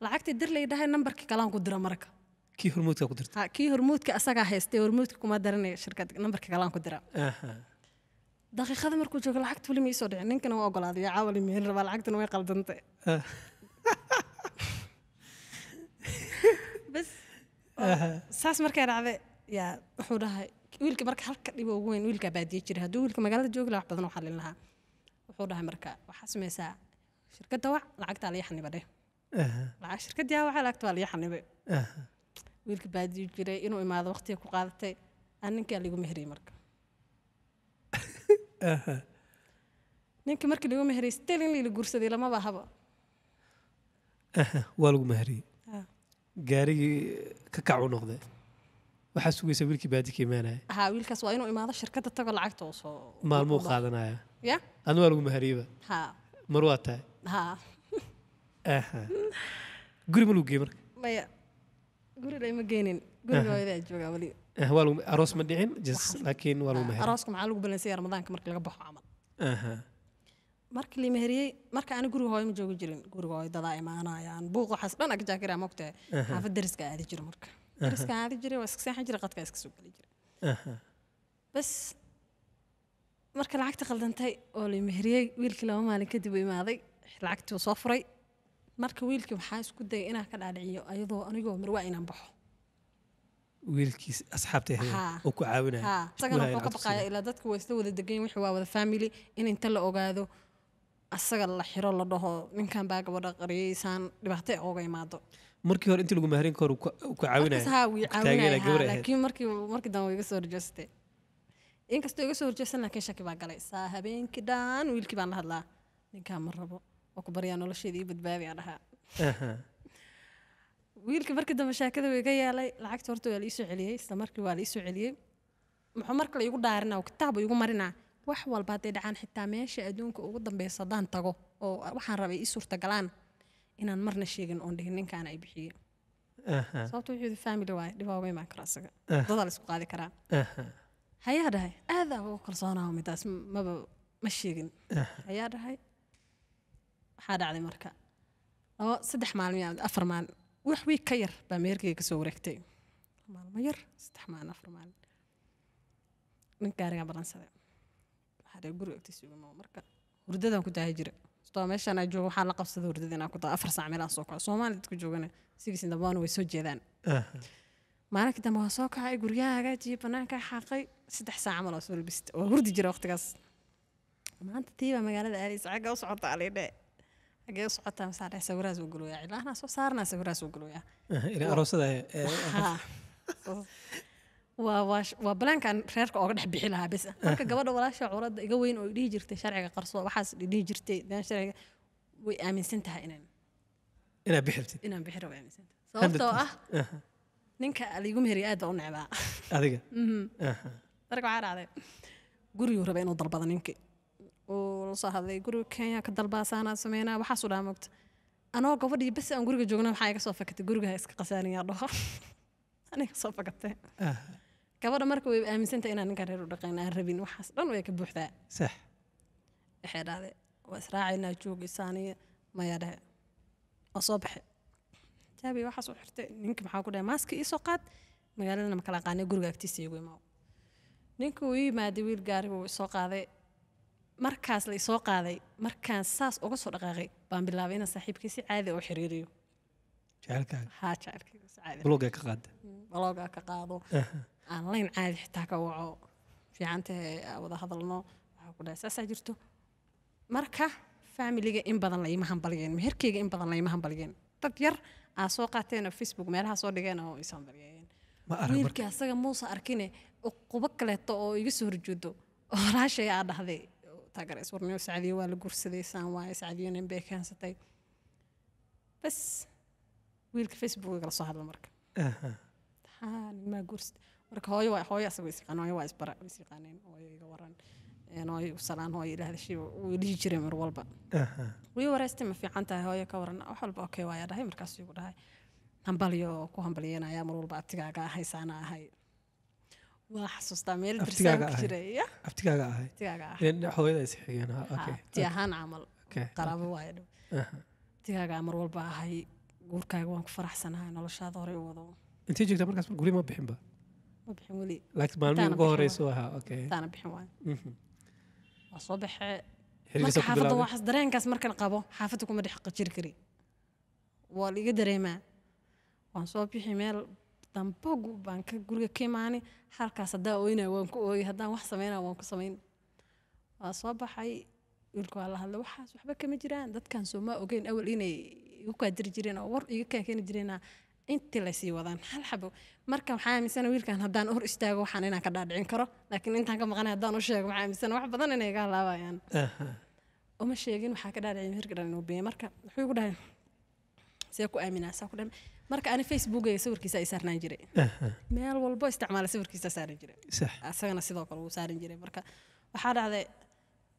lacagtii dir layidhahay nambarkii kalaan ku dira marka kii hormuudka ku dirta kii hormuudka asagaa haystay hormuudka kuma daranaya shirkad nambarka kalaan ku dira daqiiqada markuu joogo lacagta weli ma iisoo dhicin ninkana waa ogolaaday yaa caawa limeelin rabaa lacagtana way qaldantay bas saas markaa dhacday yaa wuxuu dhahay wiilka marka halka dhibo ugu weyn wiilkaa baadiye jira hadduu wiilka magaalada joogi lahaa wax badan u xallin lahaa wuxuu dhahay marka waxaa samaysaa shirkadda wac lacagtaa laii xanibadhe lacag shirkadii waxaa laagta waa liga wiilka baadiyu jiray inuu imaado waqtiga ku qaadatay aan ninkaa liigu meheriyey marka ninka markii liigu meheriyey stelin liila guursaday lama bahaba waa lagu meheriyey gaarigii ka kac noqde waxaa sugaysa wiilkii baadi ka imaanaya ha wiilkaas waa inuu imaado shirkadda tago lacagta oo soo maalmuu qaadanaya ya adna waa lagu meheriyeyba ha mar waa tahay ha guri ma lagu geey marka maya guri layma geynin guriga hooyadaa joogaa weli waa lagu aroos ma dhicin jis laakiin waa lagu meheray arooska maxaa lagu balansaya ramadaanka marka laga baxo camal markii la meheriyey marka ani guriga hooyo ma joogi jirin guriga hooyo dadaa imaanayaan buuq waxaas dhan ag jaakira mogtahay xaafad dariska aadi jiro marka dariska aadi jiray waa iska seexan jiray qadkaa iska soo geli jiray bas marka lacagta khaldantay oo la meheriyey wiilkii laba maalin kadib u imaaday lacagtii soo furay marka wiilkii waxaa isku dayay inaa ka dhaadhiciyo ayadoo anigoo marwaa inaan baxo wiilkiis asxaabteeoo isla wada degan wixii waa wada family in inta la ogaado asaga la xiro la dhaho ninkan baa gabadha qariyay saan dhibaato imaado markii hore intii lagu maharin ka ku caawinayalaakiin markii markii dambe iga soo horjeestay inkastoo iga soo horjeestan laakiin shaki baa galay saa habeenkii dhaan wiilkii baan la hadlaa ninkaa ma rabo oo ku baryaa nolosheeda io badbaabi dhahaa wiilka markii dambe shaakada wa iga yeelay lacagta horta waa laisoo celiyey isla markii waa laisoo celiyey muxuu mar kale igu dhaarina kitaaba igu marinaa wax walba hadday dhacaan xitaa meesha adduunka ugu dambeysa haddaan tago oo waxaan rabay ii suurtagalaan inaan marna sheegin oon dhihin ninkaan ay bixiyeen sababta wuxuu yidhi family waaye dhibaa ma imaan karo asaga dadaa la isku qaadi karaa hayaa dhahay aada ugu kalsoonaa midaas maba ma sheegin hayaa dhahay maxaa dhacday marka labo saddex maalin afar maalin wax wiig ka yar baa meerkeyga kasoo wareegtay maalmo yar saddex maalin afar maalin nin gaarigaa ballansaday waxaa dheer guriga agtiisa uga maa marka hurdadaan ku daahi jira soo meeshaan aan joogo waxaa la qabsada hurdada inaan ku daa afar saac meelaha soo kaco soomaali dadku joogana sigiis dambaana way soo jeedaan maalinkii dambe waa soo kacay guryaha hagaajiyay banaankaa xaaqay saddex saaca mal waa soo labista waa hurdi jira waqtigaas maanta tiibaa magaalada aadaysa xagga u socota alii dhee xagee u socotaa masaale sawiraas u galoyaa ilaahnaa soo saarnaa sawiraas u galoyaa waa balaankan reerka ooga dhex bixi lahaa bis marka gabadha walaasha curada iga weyn oo dhihi jirtay sharciga qarso waxaas dhihi jirtay sharciga way aaminsan tahay inaan inaad bixirtid inaan bixira way aaminsan tahay sababtoo ah ninka liigu meheriya aad baa u necbaa mhm. adiga marka waxaa dhacday guriyuu rabay inuu dalbado ninkii lasoo hadlay guriga kenya ka dalbaasaanaa sameynaa waxaasu dhaa mogta anoo gabadhii bas aan guriga joogna waxaa iga soo fakatay gurigaha iska qasaaniyaa dhaho aniga soo fakatay gabadha marka way aaminsantay inaan ninkaan reer u dhaqayn aan rabin waxaas dhan way ka buuxdaa sax waxay dhahday waa israacaynaa joog maya dhehe oo soo baxe jaabi waxaas u xirtay ninka maxaa ku dhahay maaska ii qaad magaaladana makala aqaanay guriga agtiisa igu imaw ninka wuu yimaaday wiil gaariga wuu isoo qaaday markaas la isoo qaaday markaan saas uga soo dhaqaaqay baan bilaabay inaan saaxiibkii si caadi u xiriiriyo mm, ka qaado aan layn caadi xitaa ka waco fiicantahay wada hadalno waxaa ku dhahay saasaa jirto marka faamiliga in badan laima hambalgeen meherkeyga in badan laima hambalgeen dad yar aa soo qaateen facebook meelaha soo dhigeen oo is hambalgeeyeen wiilka asaga muusa arkine qubo kaleeto oo iga soo horjeedo walaashay aa dhahday taageeraysa war inuu sacdiyo waa la guursaday saan waaye sacdiyonin bay keensatay bas wiilka facebooka kala soo hadla marka haa nimaa guursatay marka hooyo waa hooyo asaga isaqaan hooyo waa isbara isiqaaneen hooyo iga waran hooyo salaan hooyo ilaah heshiiy wuu dhihi jiray mar walba wii wareystay ma fiican tahay hooyo ka waran wax walba okay waayaa dhahay markaasuu igu dhahay hambaliyo ku hambaliyeenayaa mar walba abtigaaga ahay saana ahay waa xasuustaa meel walba ahay guurkaaga waan ku faraxsanahay noloshaada horey u dareemaa waan soo bixi meel dambogu baan ka guriga ka imaanay halkaas haddaan ooyna waan ku ooyay haddaan wax samayna waan ku samayn waa soo baxay wiilka waa la hadlay waxaas waxba kama jiraan dadkan soo ogeyn awal inay igu kaadiri jireen oo war iga kaakeeni jireenaa intii laysii wadaan hal xabo marka waxaa aaminsana wiilkan haddaan hor istaago waxaan inaan ka dhaadhicin karo laakiin intaan ka maqanay haddaan u sheego waxaa aaminsana wax badan inay halaabayaan uma sheegin waxaa ka dhaadhicin hirka dhalin uu marka wuxuu igu dhahay see ku aaminaa saa ku dhahay marka ani facebookeyga sawirkiisa ay saarnaan jiray meel walbo isticmaala sawirkiisa saaran jiray asagana sidoo kale wuu saaran jiray marka waxaa dhacday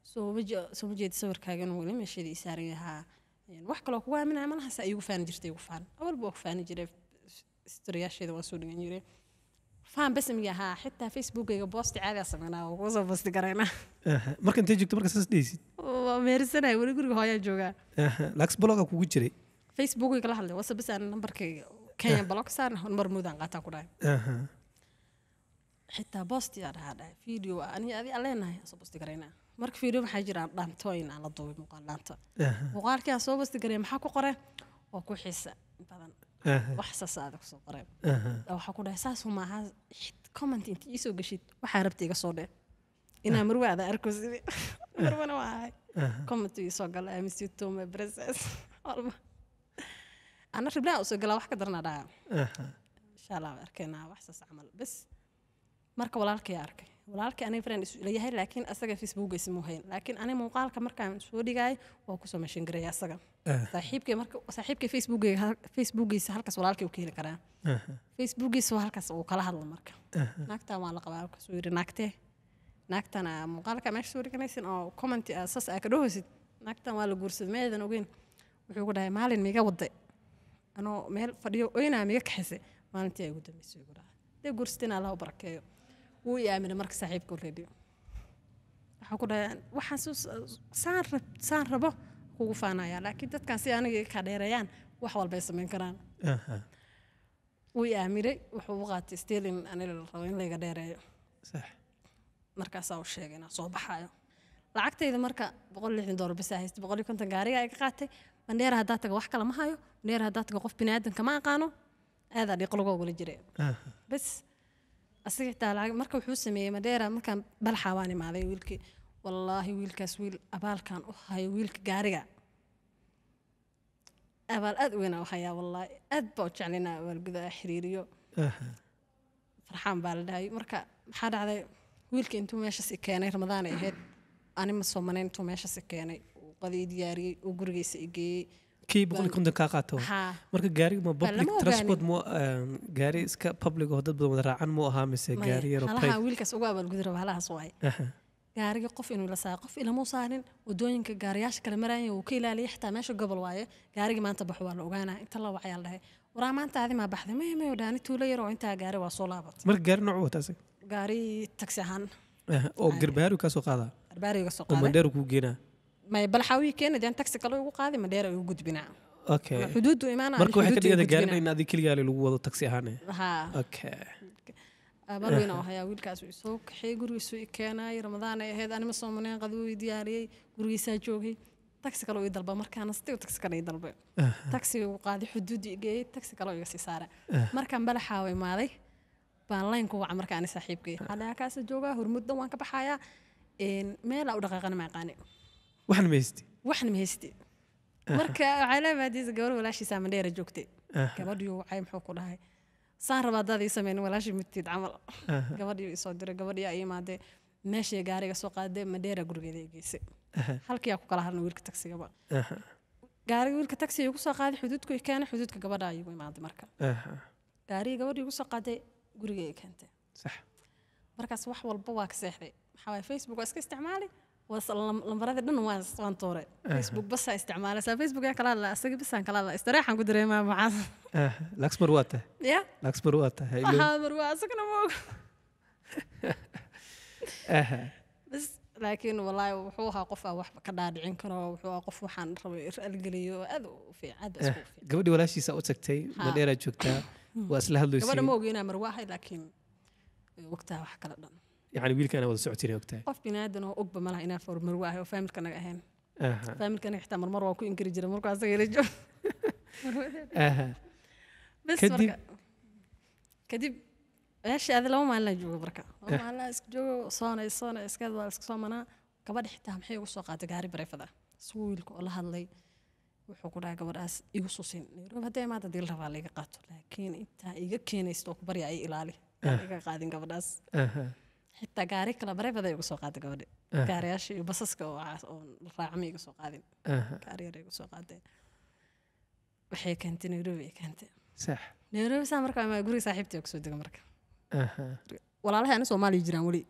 sooma jeedi sawirkaaga inuu weli meeshada ii yahaa wax kaloo kugu aaminaya malahaasa igu faani jirtay igu faan awalba waa ku faani jiray historiyaasheeda waan soo dhigan jiray faan basmiga ahaa xitaa facebookeyga boosti caadiyaa sameynaa oo kusoo boosti garaynaa marka intay joogto marka saas dheysid waa meerisanaya weli guriga hooyaa joogaa lax bloga kugu jiray facebook kala hadlay wase bisaan nambarkayga kenya eh. balo saarna hormar muudaan qaataa ku dhahay xitaa boosti aa dhahaa dhahay video ani adi aan soo boosti garaynaa marka video maxaa jira dhaantooyin aan la duubay muuqaal dhaanta muuqaalkii aan soo boosti garay maxaa ku qoree waa ku xiisa badan wax saasaada kusoo qoreen waxaa ku dhahay saasu maaha comment inta ii soo waxaa rabta iga soo dhee inaa ah. marwaada arko sidii marwana waa ahay comment ii gala I miss you ana riblahan usoo galaa wax ka darana insha allah way wax saas camal bas marka walaalkay arkay walaalkii anay friend isu ilayahay laakiin asaga facebooka ismuu hayn laakiin anay muuqaalka markaan soo dhigaay waa kusoo mashingareeya asaga saaxiibkay marka saaxiibkay facebookayga facebookiisa halkaas walaalkay u keeni karaa facebookiisa halkaas uu kala hadla marka naagtaan waa la qabaa kasuu yidhi naagtee naagtana muuqaalka meesha soo dhiganaysin oo comment saas aa ka dhahoysid naagtan waa la guursaday meedan ogeyn wuxuu ku dhahay maalin miiga waday anoo meel fadhiyo oynaa miga kaxise maalintii ugu dambeysay ugu dhaca dee guursit in allah u barakeeyo wuu i aaminay marka saaxiibka reediyo waxaa ku dhahay waxaan saan rab saan rabo kugu faanaya laakiin dadkan si aniga iga dheereeyaan wax walba samayn karaan wuu i aaminay wuxuu u qaatay steelin anila rabo in layga dheereeyo markaasaa u sheegay inaan soo baxaayo lacagtayda marka boqol lixdan doolar bisaa haystay boqol iyo konton gaariga iga qaatay bandheera haddaa taga wax kale hayo bandheera haddaa taga qof biniaadanka ma aqaano aadaa dhiiqlagoo wala jire bas asiga xitaa lacag marka wuxuu sameeyey madheera markaan balxaa imaaday wiilkii wallaahi wiilkaas wiil abaalkan u hayo wiilka gaariga abaal aad u weynaa u hayaa wallaahi aad baa u jecla inaa abaalgudaa xiriiriyo farxaan baa la dhahay marka maxaa dhacday wiilka intuu meeshas i keenay ramadaan ay ahayd anima soomanayn intuu meeshas i keenay qodii diyaariyey oo gurigiisa geeyey marka gaariga ma public transport mu ehm, gaari iska public oo dad badan wada raacan mu ahaa mise gaari yar wiilkaas ugu abaalgudi raba waay gaariga qof inuu la saaro qof ilama saarin wadooyinka gaariyaasha kale maraaya wuu ka ilaaliyay xitaa meesha gobol waayo gaariga maanta baxo waa la ogaanaa inta la wacyaa la dhahay waraa maanta adi baxday maya mayo dhaani tuulo yar intaa gaari waa soo laabatay marka gaari nooc wataasi gaari taksi ahaan oo garbaari kaasoo qaadaa garbaari kasoo qaadaa oo kuu geenaa bal weekend aan taxi kale ugu qaaday madheera ugu gudbinaa okay xuduudu imaana marka waxa ka dhigada gaarin in adig kaliya lagu wado taxi ahaan ha okay abaan weyn oo haya wiilkaas uu soo kaxay gurigiisu i keenay ramadaan ay ahayd anima soomaneen qad uu diyaariyay gurigiisa joogay taxi kale uu dalba markaan sidii taxi kale ii dalbay taxi ugu qaaday xuduudu i geeyay taxi kale iga sii saaray markaan balaxa way maaday baan line-ku waca markaan saaxiibkay halkaas joogaa hormudan waan ka baxayaa meel u dhaqaaqana ma aqaanin waxan ma haysti waxan ma haysti marka waxaa leemaadiisa gabar walaashiisa ama joogtay gabadhiyu wacay muxuu ku dhahay saan rabaa hadaad sameyn walaashii midtiid camal gabadhiyu isoo diray gabadhiyaa ii imaadee meeshii gaariga soo qaadee madheera gurigeeda geysay halkiyaa ku kala harna wiilka tagsigaba gaariga wiilka tagsi igu soo qaaday xuduudku keena xuduudka gabadha igu imaaday marka gaarigii gabadhi igu soo qaaday guriga ii keentay markaas wax walba waa ka seexday maxaa waye facebook waa iska isticmaali lambarada dhan waan tuuray facebook basaa isticmaalaysaa facebook yaa kala hadla asaga basaan kala hadla istareexaan ku dareemaa maxaas laxmar waa tahay ya laxmar waa tahay mar waa asagana ma oga bas laakiin walaahi wuxuu ahaa qof aan waxba ka dhaadhicin karo wuxuu ahaa qof waxaan rabay algeliyo aad aad gabadhi walaashiisa u tagtay madheeraa joogtaa waa isla hadlaysa gabadha ma ogeynaa mar waa ahay laakiin waqtaha wax kala dhan yani wiilka inaa wada socotin ogtahay qof binaadan oo ogba malaha inaa horumar waahay oo faamilka naga ahayn faamilka naga xitaa marmar waa ku inkiri jira markuu asaga ila joog kadib meesha adi laba maalin joogo marka laba maalin aan joogo soonay soonay iskeed waa iska soomanaa gabadha xitaa maxay ugu soo qaatay gaari bareefada isagoo wiilka oo la hadlay wuxuu ku dhahay gabadhaas igu susin nairobi hadday imaada dii la rabaa qaato laakiin intaa iga keenaysto oo ku ay ilaali iga qaadin gabadhaas xitaa gaari kale bareebada igu soo qaada gabadhi gaariyaasha iyo basaska oo raacma igu soo qaadin gaariyar igu soo qaadeen waxay keentay nairobi ay keentay nairobi saa marka imaa guriga saaxiibtii kusoo dega marka walaalahay ani soomaaliya jiraan weli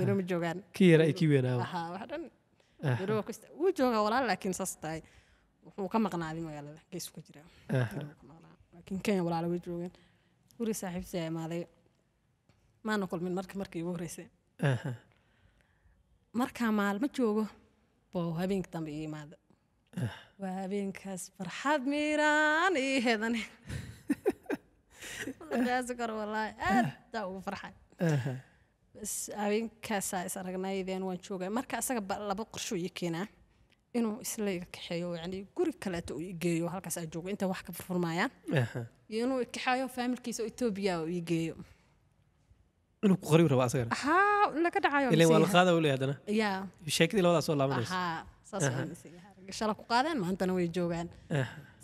yaro joogaan kii yara ay kii weynaawa ha wax dhan yaro wuu joogaa walaal laakiin saas tahay wuxuu ka maqnaaday magaalada geesu ka jiraa laakiin kenya walaala way joogeen guriga saaxiibtii ayaa imaaday maana kulmin marka markii igu horreysay markaa maalmo joogo bou habeenka dambe ii imaada ah. waa habeenkaas farxad miiraan ii heedan markaasi kor wallaahi aad ugu farxay bas habeenkaasaa is aragnaydeen waan joogay marka isaga laba qorshoo ii keenaa inuu isla kaxeeyo yani guri kaleeto uu igeeyo halkaas aa joogo inta wax ka furfurmaayaan iyo inuu ikaxeeyo faamilkiisa etoobiya uu igeeyo inuu ku qariw rabo asagana haa laga dhacayo ilaa waa qaada weli hadana yaa sheekadii labadaa soo laabanaysa haa saas shala ku qaadeen maantana way joogaan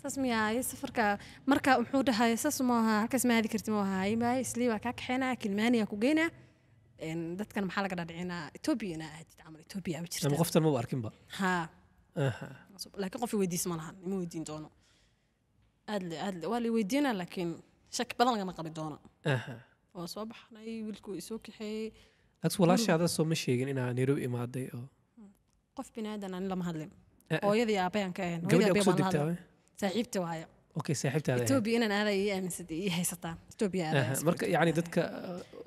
saas miyaa safarka marka muxuu dhahay saas ma aha halkaas ma aadi karti ma aha maay islii baa kaa kaxeynaa kilmaaniya ku geynaa dadkan maxaa laga dhadhicinaa etoobiya aadid camal etoobiya ma jirta qoftan maba arkinba haa laakiin qof weydiis ma lahan ima weydiin doono aad aad waa la weydiinaa laakiin shaki badan lagama qabi doono waa soo baxnay wiilkuu isoo kaxeeyey ads walaashaada soo ma sheegin inaa nairobi imaaday oo qof binaadan ani lama hadlin hooyadii aabbayaan ka ahayn saaxiibta waayo اوكي ساحبتي هذا اتوبيا انا هذا اي هيسطان اتوبيا هذا مرك يعني ددك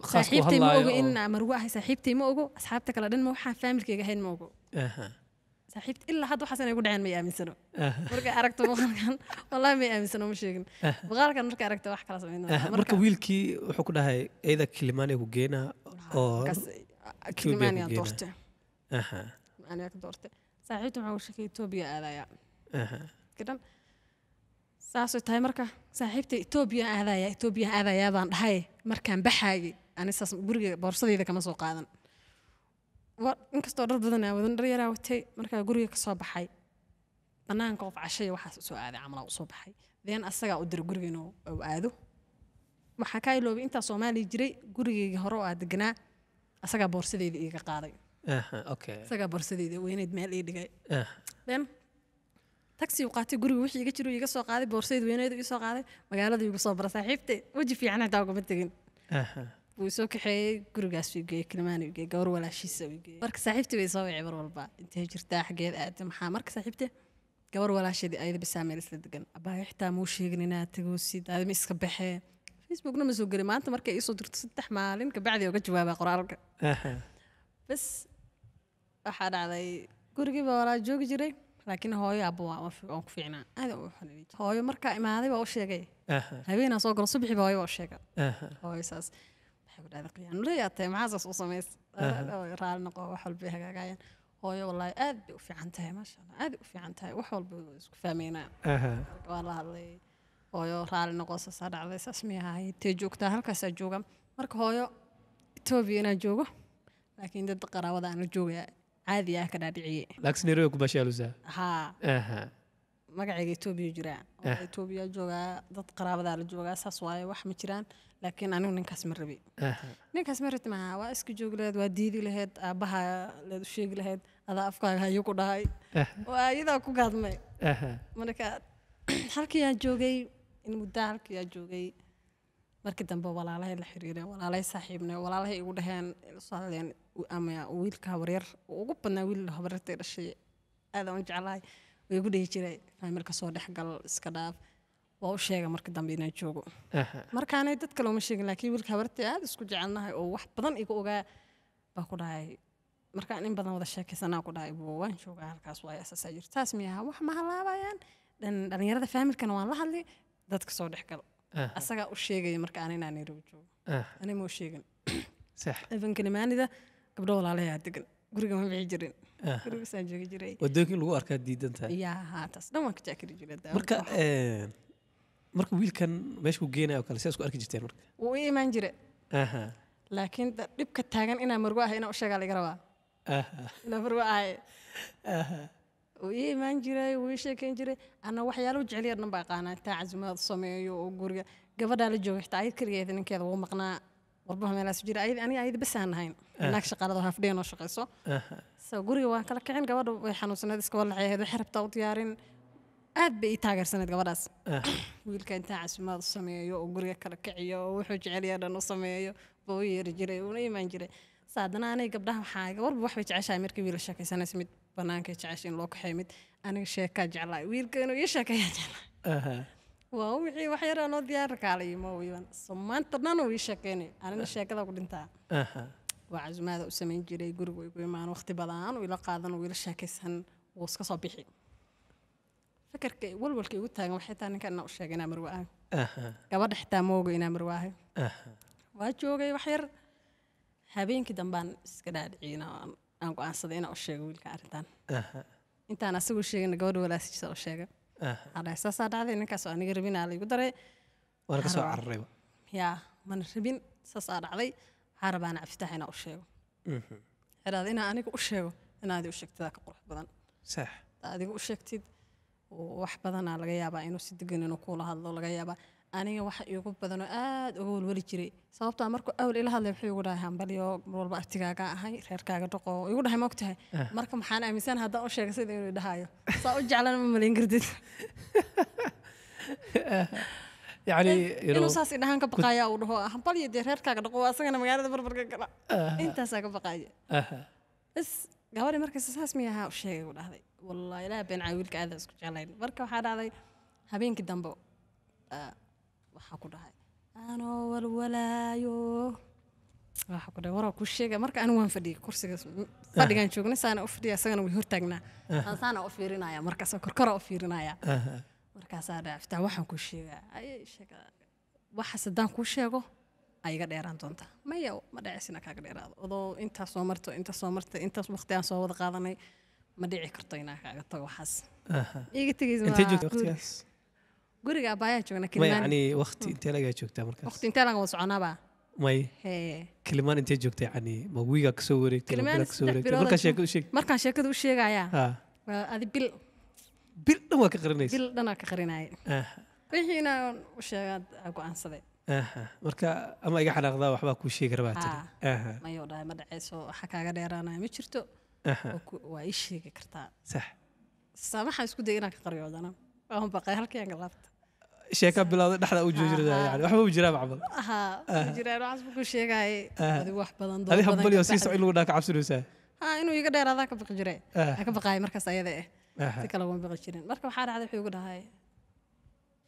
خاص ساحبتي ما اوغو ان مروه ساحبتي ما اوغو اصحابتك لا دن ما وحا فاميلكيغا هين ما اوغو اها saaxiibta ilaa hadda waxaas inay ku dhaceen may aaminsano markay aragto muuqaalkan wallahi may aaminsano ma sheegin muuqaalkan markay aragto wax kala samayn marka wiilkii wuxuu ku dhahay eeda kilimaani ku geena oo kilimaani doorte aha ani doorte saaxiibta waxaa u sheegay aadaya aha kidan tahay marka saaxiibta Itoobiya aadaya Itoobiya aadaya baan dhahay markaan baxayay ani saas guriga boorsadayda kama soo qaadan inkastoo dhar badanaa wadan dhar yara watay markaa guriga kasoo baxay banaanka qof cashaya waxaas usoo aaday camal usoo baxay then asagaa u dira guriga inuu aado waxaa kaa iloobay intaa soomaaliya jiray gurigeyga hore oo aa deganaa asagaa boorsadeyda iiga qaaday isagaa boorsadeyda weyneyd meel ii dhigay then taxi uu qaatay guriga wixii iga jiro iga soo qaaday boorsadeyd weyneyd iisoo qaaday magaalada iigu soo bara saaxiibte weji fiican xitaa ugama tegin wuu soo kaxeeyey gurigaas geeye kilmaan geeye gawar walaashiisa geeye marka saaxiibtii bay soo wicay mar walba intay jirtaa xageed aada maxaa marka saaxiibtii gawar walaasheed ayada bisaa meel isla degan abaayo xitaa muu sheegin inaad tagoosid aadama iska baxee facebookna ma soo geli maanta markay iisoo dirto saddex maalin kabacdi oga jawaabaa qoraalka bas waxaa dhacday gurigii baa walaa joogi jiray laakiin hooyo abba waan ku fiicnaa aad u xanii hooyo markaa imaaday baa u sheegay habeenaa soo galo subaxi baa hooyo baa u sheega hooyo saas hawdhaadaqyaanulayaatay maxaasaas u samays hooyo wallaahi aad bay u fiican tahay maasha aad bay u fiican tahay wax walba isku fahmeynaa waa la hadlay hooyo raali noqo saasaa dhacday saas miyay ahaayeen joogtaa halkaasaa jooga marka hooyo etoobiya inaa joogo laakiin dad qaraabada aan la caadi ah ka dhaadhiciye laakiin nairobi ku haa magaceyga etoobiya jiraa eh. etoobiya joogaa dad qaraabadaa la joogaa saas waaye wax ma jiraan laakiin anigu ninkaas ma rabi eh. ninkaas ma rabti maaha waa iska joogi laheed waa diidi laheed aabbaha leed u sheegi laheed adaa afkaaga hayo ku dhahay eh. waa iyadaa ku gaadmay marka halkiyaa joogay in muddaa halkiyaa joogay markii dambe walaalahay la xiriireen walaalahay saaxiibne walaalahay igu dhaheen ilasoo hadleen wiilka habaryar ugu badnaa wiil habaryartay dhashay aadaan u jeclahay way ku dhihi jiray marka soo dhexgal iska dhaaf waa u sheega marka dambe inaan joogo markaanay dad kale uma sheegin laakiin wiilka habartii aad isku jecelnahay oo wax badan iga ogaa baa ku dhahay markaan in badan wada sheekaysanaa ku dhahay buu waan joogaa halkaas waa asaasaa jir taas miyaha wax ma halaabayaan dhan dhallinyarada faamilkana waan la hadli dadka soo dhexgal asagaa u sheegaya marka aan inaa nairobi joogo anima u sheegin ebankanimaanida gabdho walaalayaa degan guriga ma bixi jirin guriga saan joogi jiray wadoonkii lagu arkaa diidan tahay yaa haa taas dhan waan ka jaakiri jiray marka marka wiilkan meesha uu geenayo kale sidaas ku arki jirteen marka wuu ii imaan jire laakiin dhibka taagan inaa margo ahay inaan u sheegaa laga rabaa inaa margo ahay wuu ii imaan jiray wuu ii sheekeyn jiray ana waxyaalo jecel yar dhan baa qaanaa intaa casimaad sameeyo oo guriga gabadhaa la jooga xitaa ayad keligeeda ninkeeda wuu maqnaa warbaha meelaas jira ayada aniga ayada bas aan ahayn eh. naag shaqaalada hafdeen oo shaqayso eh. so guriga waan kala kicin gabadha way xanuunsanayd iska walaxay ahayd waxay rabtaa u diyaarin aad bay ii taageersanayd gabadhaas eh. wiilka intaa caafimaad u sameeyo oo guriga kala kiciyo oo wuxuu jecelya dhan u sameeyo buu yeeri jiray uuna imaan jiray saadana anay gabdhaha waxaa warba waxbay jeceshahay markii wiila sheekaysanaysa mid banaanka jecesha in loo kaxeey mid aniga sheekaa jeclaa wiilka inuu ii sheekeeyaa jeclaa waa wixii wax yar anoo diyaar kaalayimo wiiban so maanta dhan uu ii sheekeynay anina sheekada ku dhintaa waa casumaada u samayn jiray guriga igu imaan waqti badan uu ila qaadan uu ila sheekaysan wuu iska soo bixi fakarka walwalka igu taagan waxay taa ninka inaa u sheegay inaa marwaahay gabadha xitaa mooga inaa marwaahay waa joogay wax yar habeenkii dambaan iska dhaadhiciina aan go-aansaday inaa u sheego wiilka arrintan intaan asagoo sheegayna gabadha walaasiisa u sheegay Eh. saasaa dhacday ninkaasoo aniga rabinaa laygu daray waana kasoo cararayba yaa mana rabin saasaa dhacday waxaa rabaa nac inaa u sheego xiraad mhm. inaa aniga u sheego inaadi u sheegtidaa ka qurux badan sax adiga u sheegtid wax badanaa laga yaabaa inuu si degan inuu kuula hadlo laga yaabaa aniga wax iigu badanoo aad uga walwali jiray sababto marku awal ila hadlay wuxuu igu dhahay hambalyo mar walba ahay reerkaaga dhaqo igu dhahay maogtahay eh. marka maxaan aaminsan haddaan u sheegay sida inuu dhahayo saa u jeclan ma malayn kartid eh, inuu saas idhahaan ka baqaaya uu dhaho hambalyo dee reerkaaga dhaqo asagana magaalada barbarka gala eh. intaasaa ka baqaaya bas gabadhi markasta saas miyahaa u sheegay igu dhahday wallah ilaah been caawiilka aadaa isku jeclayn marka waxaa dhacday habeenkii dambe ah, waxaa ku dhahay anoo walwalaayo waxaa ku dhahay waraa kuu sheega marka anigu waan fadhiyay kursigaas ah. fadhigaan joognay saana u fadhiya asagana way hortaagnaa ah. saana u fiirinaya markaas korkora u fiirinaya ah, markaasaa dhaca fitaa waxaan kuu sheegaa ayay sheegaa waxaas haddaan kuu sheego ayaga dheeraan doontaa maya ma dhacisina kaaga dheeraado adoo intaas soo marto intaas soo martay intaas waqti aan soo wada qaadanay ma dhici karto inaan kaaga tago waxaas iga tegaysa guriga abaayaa joogna yani wakti hmm. intee lagaa joogtaa markaas wakti intee laga soconaaba may kilimaan intee joogtay yani ma wiigaa kasoo wareegtay sheekada u sheegayaa adi bil bil dhan waa ka qarinaysa bil dhan waa ka qarinaaye wixiina u sheegaad go'aansaday marka ama iga xanaaqdaa waxbaa kuu sheegi rabaa tiri mayuu dhahay ma dhaceyso waxa kaaga dheeraanaya ma jirto waa ii sheegi kartaa sax saa maxaan isku dayay inaan ka qaryoodanam waan baqay halkii galaabta sheeka bilowda dhexda u jira yani waxba u jiraan cabal ku sheegay adigu wax badan adi habbaliyo sii socod lagu dhaa ka cabsanaysaa inuu iga dheeraadaa ka baqi jire ka baqaaya markaas ayada ah si kale waan baqi jirin marka waxaa dhacday wuxuu igu dhahay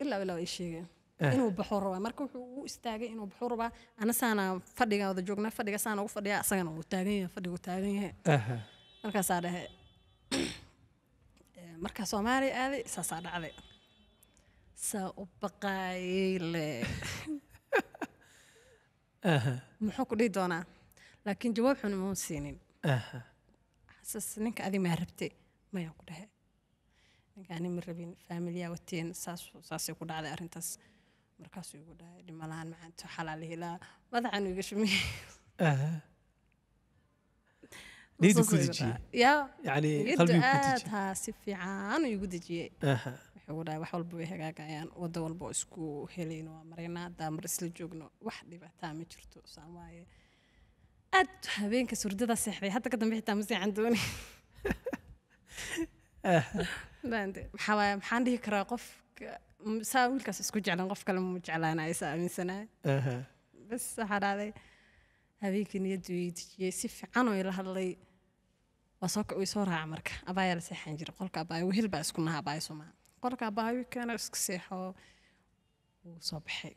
ilaa ilaa ii sheegeen inuu baxo rabaa marka wuxuu u istaagay inuu baxo rabaa ana saana fadhiga wada joogna fadhiga saana ugu fadhiya asagana uu taagan yahay fadhigu taagan yahay markaasaa dhahe marka soomaaliya aaday saasaa dhacday saa u baqaayyle muxuu ku dhihi doonaa laakiin jawaab xun mau siinin xasas ninka adi maa rabte mayaan ku dhahe ninkaani ma rabin faamilyaa wateen saas saasay ku dhacday arrintaas markaasuu igu dhahay dhimalaan macaanto xalaal madaxaanu iga shumiyey yaa yani aad haa si fiicaanu igu dejiyey wuxuu dhahay wax walba way hagaagayaan waddo walba isku helayno waa maraynaa haddaa mar isla joogno wax dhibaataa ma jirto saan waaye aad habeenka surdada seexday hadda ka dambe xitaa ma seexan dooni maxaan dhihi karaa qof saa wiilkaas isku jeclan qof kale ma jeclaanayo saa aaminsanaa bas waxaa dhahday habeenkii niyaddu iidijiyey si fiican oo ila hadlay waa soo raaca marka abaayaa la seexan jira qolka abaaya wehel baa isku naha abaaya soomaa qolkaa baayo keeno iska seexoo wuu soo baxay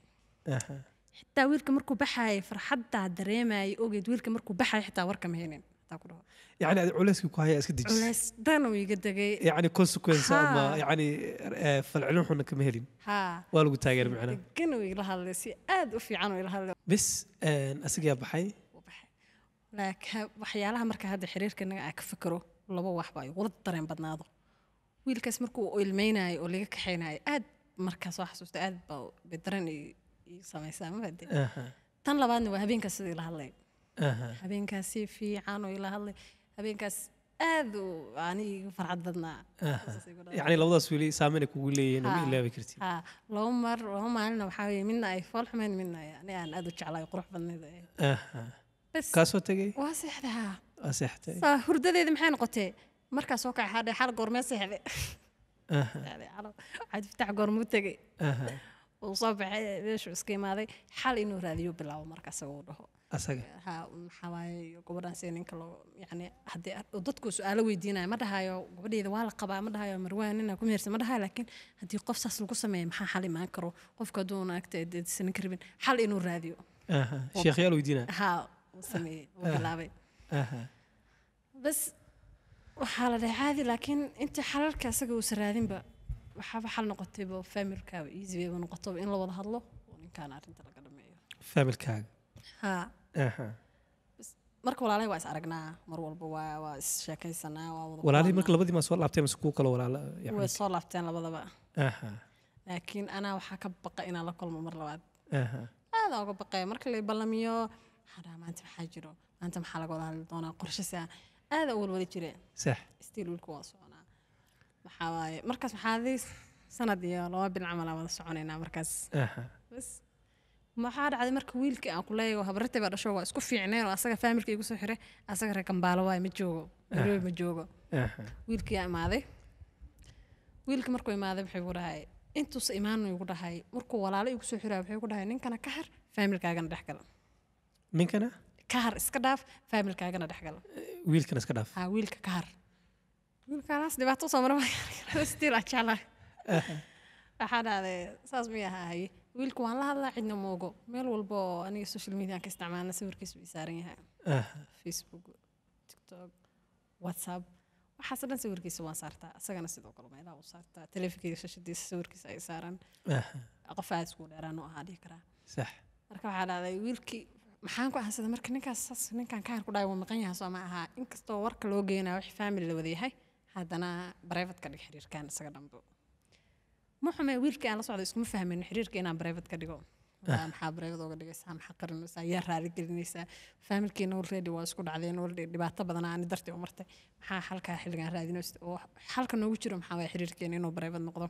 xitaa wiilka markuu baxaaya farxaddaa dareemaaya ogeed wiilka markuu baxaaya xitaa warkama helin يعني هذا علاسك كهاي أسكت علاس دانو يقدقي يعني كونسيكونس أما يعني فالعلوم حنا كمهلين ها والو تاجر معنا كنو يلها لسي آد وفي عنو يلها بس أسكت يا بحي بحي لكن وحيالها مركها هذا حرير كنا أكفكره لبوا واحد باي ورد طرين بدنا هذا wiilkaas markuu ilmeynayo oo laga kaxaynayo aad markaas waa xasuusta aad baa bedaran samaysaa mafade tan labaadna waa habeenkaas ila hadlay habeenkaas si fiican oo ila hadlay habeenkaas aad uu ani farxad badnaa yacni labadaas weli saameynay kugu leeyihiin uma ilaabi kartid laba mar laba maalinna waxaa weye midna ay fool xumeyn midna ani aan aad u jeclaay qurux badnayd kaasoo tegay waa seexdaa waa seextay hurdadeeda maxay noqotee markaa soo kaca haadhe xal goormee seexde cabdifitaax goormuu tegay uu soo baxay meeshuu iska imaaday xal inuu raadiyo bilaabo marka isaga dhaho dadku su-aalo weydiinaya ma dhahayo gabadheeda waa la qabaa ma dhahayo marwaan inaa ku mehersan ma dhahayo laakiin haddii qof saas lagu sameeya maxaa xal imaan karo qofka hadduuna agta deedisanin ka xal inuu raadiyo bas waxaa la dhahay caadi laakiin inta xalalka isaga uusan raadinba waxaaba xal noqotayba faamilkaaga easybayba noqotaba in la wada hadlo ninkaan arrinta laga dhameeyo faamilkaaga haa marka walaalahay waa is aragnaa mar walba waa waa is waa wada walaalahay marka labadii maa soo laabteen mise kuu kale walaala way soo laabteen labadaba laakiin anaa waxaa ka baqa inaan la kulmo mar labaad aada uga baqaya marka la balamiyo waxaa maanta maxaa jiro maanta maxaa laga wada hadli doonaa qorshe aada u warwada jireen sax stiil wiilku waa soconaa maxaa markaas maxaa sanad iyo laba bil camal aan wada soconaynaa markaas bas maxaa dhacday marka wiilka aan ku leeyahay habartay baa dhasho waa isku fiicneen oo asaga faamirka igu soo xiray asaga reer gambaalo waaye ma joogo nairobi ma joogo wiilkii yaa imaaday wiilka markuu imaaday wuxuu igu dhahay intuusa imaanu igu dhahay markuu walaalo igu soo xiraya wuxuu igu dhahay ninkana ka xir faamilkaagana dhex ninkana ka har iska dhaaf faamilkaagana dhexgala wiilkana iska dhaaf ah, wiilka ka har dhibaato soo marmaajeclaa waxaan saas miy ahaahaye wiilka waan la hadlaa cidna moogo meel walba oo aniga social media ka isticmaalna sawirkiisu way saaran yahaa ah. facebook tiktok whatsapp waxaas dhan sawirkiisa waan saartaa isagana sidoo kale meelaha u saartaa taleefankeeda shashadiisa sawirkiisa ay saaran ah. qof aad isku dheeraan u ahaa dhihi karaa marka waxaa dhahday wiilkii maxaan ku axsada marka ninkaas ninkaan kaar ku dhaay wuu maqan yahay soo ma ahaa inkastoo warka loo geynaya wax faamily la wada yahay haddana private dhig xiriirkan isaga dhanbo ma wiilkii aan la socdo iskuma fahmin xiriirka inaan private dhigo ah. maxaa private oga dhigaysaa maxaa qarinaysaa yaa raali gelinaysaa faamilkiina already waa isku dhacdeen dhibaato badan aan dartii u martay maxaa halkaa xilligan raadinaysa oo halka noogu jiro maxaa waaya xiriirkeena inuu private noqdo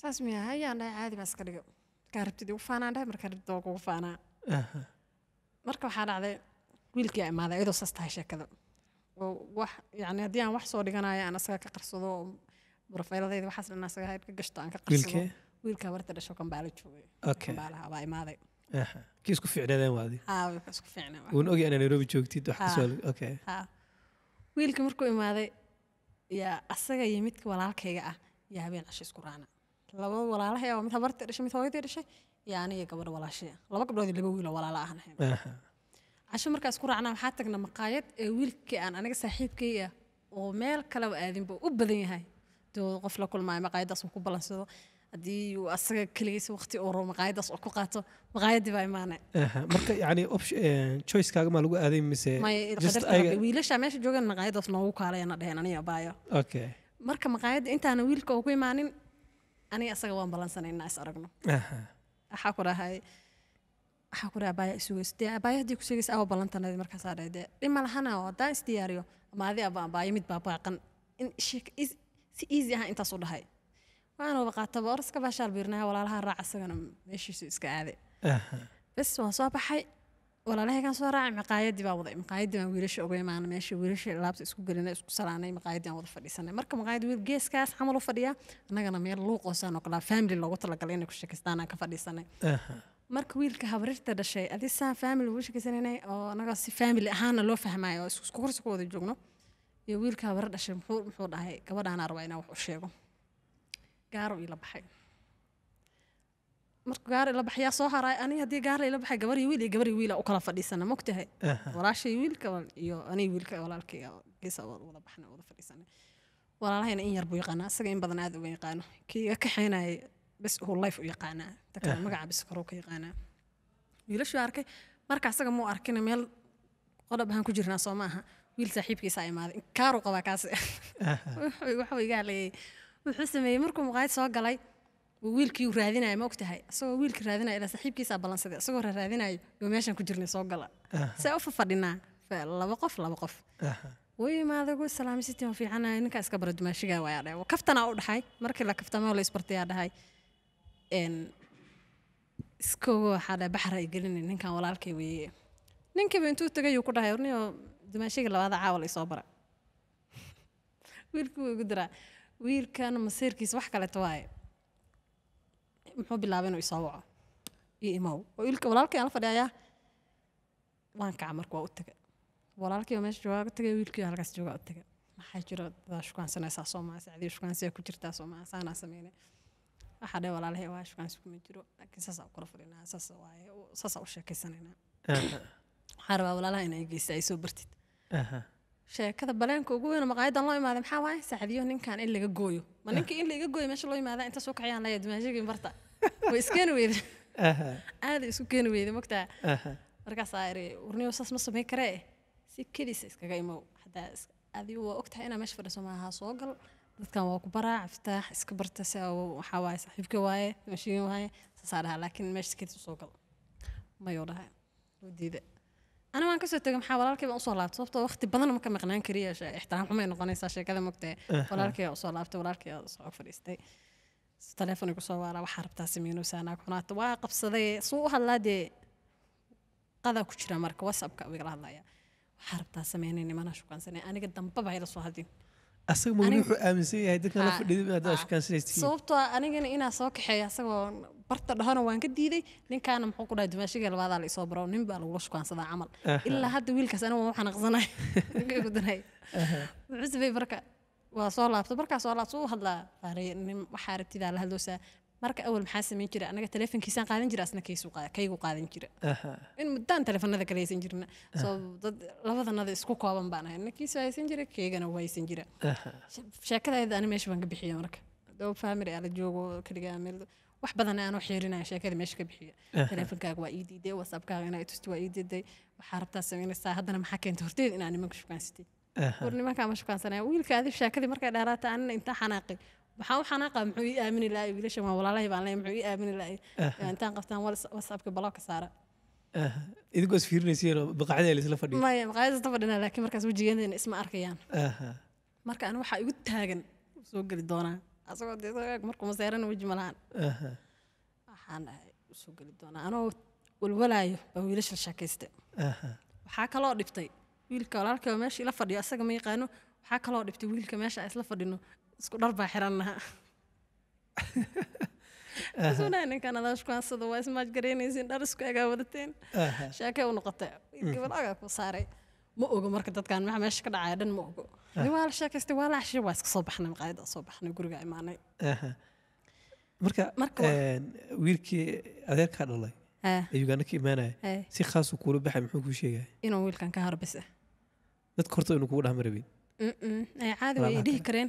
saas miyaa hayaan dhahay caadi baa iska dhigo markaa rabtid ugu faanaan dhahay markaa rabtid waa kugu faanaa marka waxaa dhacday wiilkii imaaday iyadoo saas tahay sheekada wax yani haddii aan wax soo dhiganayo aan asaga ka qarsado barofeyladayda waxaas dhan asaga hayd ka gashto aan ka qarsado wiilkaa barta dhasho kambaala joogay kambaalaha baa imaaday kii isku ficnaadeen waadi isku ficneen wuun ogi inaa nairobi joogtid wax kasoo okay haa wiilkii markuu imaaday yaa asaga iyo midka walaalkayga ah yaa habeen casho isku raana labada walaalaha mid habarta dhashay mid hooyadii dhashay iyo aniga gabadha walaashaya laba gabdhood laba wiiloo walaala ahan casho markaas ku raacnaa waxaa tagna maqaayad ee wiilkii aan aniga saaxiibkay ah oo meel kaleba aadinba u badan yahay duu qof la kulmaayo maqaayaddaas uu ku ballansado haddii uu asaga keligiisa waqti uu maqaayaddaas uu ku qaato maqaayaddii baa imaanay marka yacni eh, choicekaaga maa lagu aaday mise wiilasha meesha joogeen maqaayaddaas noogu kaalayana dheheen aniga baayo marka maqaayadda intaana wiilka uu ku imaanin aniga asaga waan ballansanaynaa is aragno waxaa ku dhahay waxaa ku dhahay abaaya isugeys dee abaaya haddii ku sheegaysa awa ballantanadi markaasaa dhahay dee dhima oo haddaan isdiyaariyo ama adi aba abaaya mid baa baaqan in si easy ahaan intaas dhahay waanaba qaataba or iska baashaal biirnaya raac asagana meeshiisu iska aaday bes waan soo baxay walaalahay soo raacay maqaayadii baa waday maqaayadii baan wiilasha oga imaana meesha wiilasha laabta isku gelina isku salaanay maqaayadii aan wada fadhiisanay marka maqaayad wiil geeskaas camal u fadhiya annagana meel luuqoosaan oo kalaa family loogu talagalay inay ku sheekaystaan aan ka fadhiisanay marka wiilka habrirta dhashay adi family ugu sheekaysanaynay oo annagaa si family ahaana loo fahmaayo oo ku wada joogno iyo wiilka habarar dhashay muxuu dhahay gabadhaana rabaa inaa wax u sheego gaaro iila baxay marka gaari la baxyaa soo haray ani haddii gaar layla baxay gabar iyo wiil iyo gabar iyo wiila u fadhiisana mogtahay walaashay wiilka iyo ani wiilka walaalkayga geesa ula baxna ula fadhiisana walaalahayna in yar buu yaqaanaa isaga in badan aad uga yaqaano kii iga kaxaynaya bes uu life u yaqaanaa inta magaca bes kor ka yaqaanaa wiilashuu arkay marka isaga muu arkina meel qodhob ahaan ku jirnaa soo ma aha wiil saaxiibkiisaa imaaday kaaruu qabaa kaas wuxuu iga hadlayay wuxuu sameeyey markuu maqaayad soo galay wiilkii u raadinaya ma ogtahay isagoo wiilkii raadinaya ilaa saaxiibkiisaa ballansaday isagoo raadinaya yo meeshaan ku jirnay soo gala see u fafadhinaa laba qof laba qof way imaada gu salaami sitii oo ninkaa iska bara dumaashigaa waayaa dhahay kaftana u dhaxay markii la kaftamo la isbartayaa dhahay een waxaa dhahay baxra ay gelinay ninkan walaalkay weeye ninkiiba intuu tagay uu ku dhahay orniyoo dumaashiga labaada caawa la isoo bara wiilkii wuu igu diraa wiilkan masiirkiisa wax kaleeto waaye muxuu bilaabay inuu isoo waco iyo imaw oo ilka walaalkii aan la fadhiyayaa waan kaca marka waa u taga walaalkii oo meesha joogaa u tagay wiilkii halkaas joogaa u taga maxaa jira daa shukaansanaysaa soo maa sacdii shukaansiyaa ku jirtaa soo maa saanaa sameynay waxaa dhahe walaalahay waa shukaansi kuma jiro laakiin saasaa u kala fadhinaa saasa waaye saasaa u sheekaysanaynaa waxaa rabaa walaalaha inay geysta ay soo bartid sheekada baleenka ugu weyn maqaayadan loo imaaday maxaa waaye sacdiyo ninkan in laga gooyo ma ninkii in laga gooyo meesha loo imaadaa inta soo kacayaan layaa dimaashigii barta way iskeeni weyde uh-huh. aada isu keeni weyde mogtaa uh-huh. markaasaa iri warniyo saas ma samayn karee si keliisa iskaga imow haddaa adigu waa ogtahay inaa meesha fadhiso maaha soo gal dadkan waa ku baraa caftaax iska barta si waxaa saaxiibka waaye mashiin waaye saasaa dhahaa laakiin meesha keliisa soo gal mayuu dhahay wuu diida ana waan kasoo tegay maxaa walaalkay baan usoo laabtay sababtoo waqti badan ma ka maqnaan kariya ixtiraam xumay noqonaysaa sheekada mogtee uh-huh. walaalkay usoo laabtay walaalkay soo fadhiistay taleefonigu soo waala waxaa rabtaa sameynoosaa naag xunaata waa qabsaday suu u hadlaa dee qadaa ku jira marka whatsappka igala hadlaya waxaa rabtaa sameynay nimana shukaansanay aniga dambaba hayla soo hadlin asaga ah anigana inaa soo kaxeeya asagoo barta dhahona waan ka diiday ninkaana muxuu ku dhahay dumaashigii labaadaa la isoo baro nin baa lagula shukaansadaa camal ilaa hadda wiilkaas aniga waan waxaan aqsanay wuxusbay marka waa soo laabto markaa soo laabto u hadlaa nin waxaa aragtidaa la hadloosaa marka awal maxaa samayn jira anaga taleefonkiisaan qaadan jira asna kaygu qaadan jira in muddaan taleefanada kala jirna soo dad labadanada isku kooban baan ahay ninkiisu haysan jira keygana u haysan jira sheekadaayada ani meesha baan ka bixiya marka dhow family ala joogo kaligaa meel wax badan aanoo xiirinaya sheekada meesha ka bixiya taleefonkaaga waa ii whatsappkaaga inaa i waa ii waxaa rabtaa samaynaysaa haddana maxaa keenta horteed inaa nimanka shukaansiteen war nimankaan ma shukaansanaya wiilka adi shaakadii markay dheeraata anina intaa xanaaqay waxaa u xanaaqa muxuu ii aamini lahay wiilashan waa walaalahay baan leeyahay muxuu ii aamini lahay intaan qabtaan whatsappka balooka saara idinkoo is fiirinaysiinoo baqacdee la isla maya baqacdee isla fadhinaa laakiin markaas wejigeenteena isma arkayaan marka aniga waxaa igu taagan soo geli doonaa asagoo dee markuma seerana weji ma waxaan dhahay soo geli doonaa anoo walwalaayo baa wiilasha la sheekaysta waxaa kaloo dhibtay wiilka walaalka meesha ila fadhiyo asaga ma yaqaano waxaa kaloo dhibtay wiilka meesha isla fadhino isku dhar baa xiran lahaa asunaha ninkan waa ismaaj garaynaysiin dhar isku egaa wadateen sheekay u noqotay wiilka mhm. walaagaa ku saaray ma ogo marka dadkan waxa meesha ka dhacaya dhan ma ogo waa la sheekaystay waa la cashir waa iska soo baxnay maqaayadda soo baxnay guriga imaanay marka eh, wiilkii adeerkaa dhalay ee uganda ka imaanaya si khaasuu kuula baxay muxuu kuu sheegaya inuu wiilkan ka harbis dadka horta inu kugu dhahma rabin caadi way dhihi kareen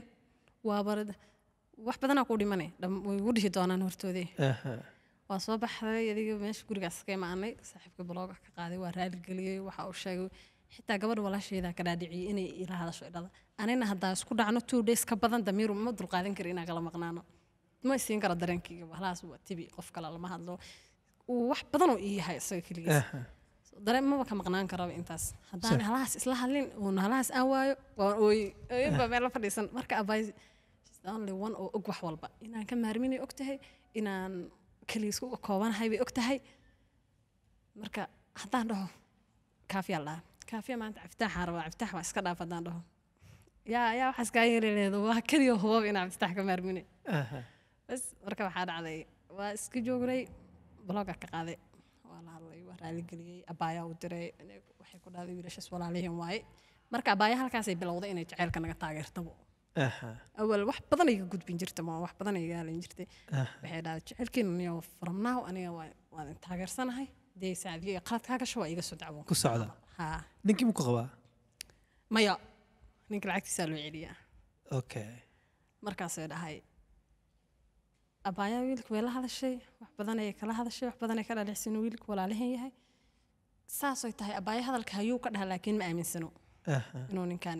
waaba wax badanaa ku dhimanay way ugu dhihi doonaan hortoodee waa soo baxday adiga meesha gurigaas iska imaanay saaxiibka blooga ka qaaday waa raaligeliyey waxa uu sheegay xitaa gabadh walaasheeda ka dhaadhiciyey inay ila hadasho idhala anina haddaa isku dhacno two days ka badan damiiru ma dulqaadan kara inaa kala maqnaano ma isiin karo dareenkayga walaas waa tibi qof kale lama hadlo wax badanoo ii yahay isaga keligiis dareemaba ka maqnaan karaba intaas haddaan halahaas isla hadlin uuna halahaas aan waayo waan ooyey ooyinbaa meella fadhiisan marka abays only one oo og wax walba inaan ka maarminay og tahay inaan kaliisku koobanahay bay og marka haddaan dhaho kaafiyaa dhaha kaafiya maanta caftaaxaa rabaa caftaax waa iska dhaaf haddaan dhaho yaa yaa waxaa iskaga yeeleleedo waa kaliya hubaba inaan caftaax ka maarminay bas marka waxaa dhacday waa iska joognay blogga ka qaaday raaligeliyey abaayaa u diray waxay ku dhahday wiilashaas walaalihiin waaye marka abaaya halkaasay bilowday inay jaceylka naga taageertabo awal wax badan iga gudbin jirta ma wax badan iga halin jirtay waxay dhahday jaceylkiina niyo farabnaaw aniga waan taageersanahay dee saacadiyo qaladkaa gasho waa iga soo dacwoon ku socda ha ninkii muku qabaa maya ninka lacagtiisaa loo celiyaa okay markaasay dhahay abaya wiilka way la hadashay wax badan ayay kala hadashay wax badan ka dhaadhicsan wiilka walaalahan yahay saasay tahay abaaya hadalka hayuu ka dhaha laakiin ma aaminsano inuu ninkan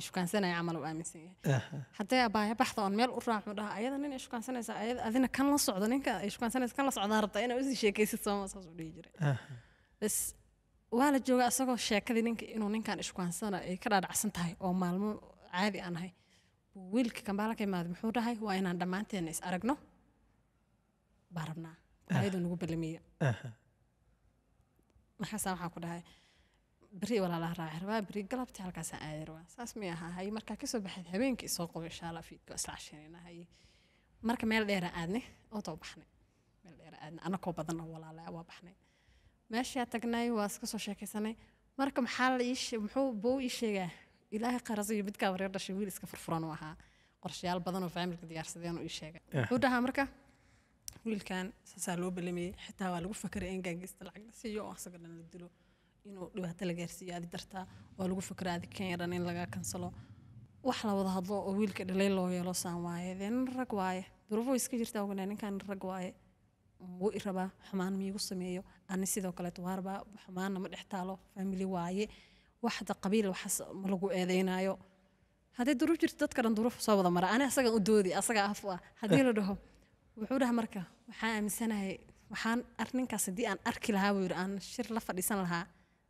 ishukaansanayo camal u aaminsan yahay haddee abaaya baxda oon meel u raaco dhaha ayada nin ishukaansanays ayada adina kan la socdo ninka ishukaansanays kan la socdaa rabtaa inaa usii sheekaysid sooma saas u dhihi jiray bas waa la joogaa isagoo sheekadii ninka inuu ninkan ishukaansana ay ka dhaadhacsan tahay oo maalmo caadi aan ahay wiilka kambaala ka imaada muxuu dhahay waa inaan dhammaanteena is aragno baa rabnaa ah. ayadu nagu balamiyo ah. maxaasaa waxaa ku dhahay beri walaalaha raaci rabaa beri galabtii halkaasaa aaday rabaa saas may ahaa haye markaa kasoo baxayd habeenkii isoo qabo insha allah fiidka isla marka meel dheera aadne oo baxnay meel dheera aadne anakoo badan oo waa baxnay meeshaa tagnay waa iska soo sheekaysanay marka maxaa la ii muxuu buu ii sheegaa ilaahay qarasaiyo midkaa wareer dhashay wiil iska furfuran u ahaa qorshayaal badan oo faamilka diyaarsadeen oo ii sheegay wuxuu dhahaa marka wiilkan saasaa loo balamayey xitaa waa lagu fakeray in gaangeysta lacag siiyo oo asaga dhan la dilo inuu dhibaato la gaarsiiyo aadi dartaa waa lagu fakeray aadi kenya dhan in laga kansalo wax la wada hadlo oo wiilka dhalay loo yeelo saan waaye dee nin rag waaye duruufo iska jirtaa oganaa ninkan rag waaye wuu i rabaa xumaan miigu sameeyo ani sidoo kaleeto waa xumaanna ma dhex taalo faamili waaye wax da qabiil waxaas ma lagu eedaynaayo hadday duru jirto dadka dhan duruuf soo wada mara ani asaga u doodi asaga af ah haddii la dhaho wuxuu dhaha marka waxaan aaminsanahay waxaan ar ninkaas haddii aan arki lahaa buu yidhi aan shir la fadhiisan lahaa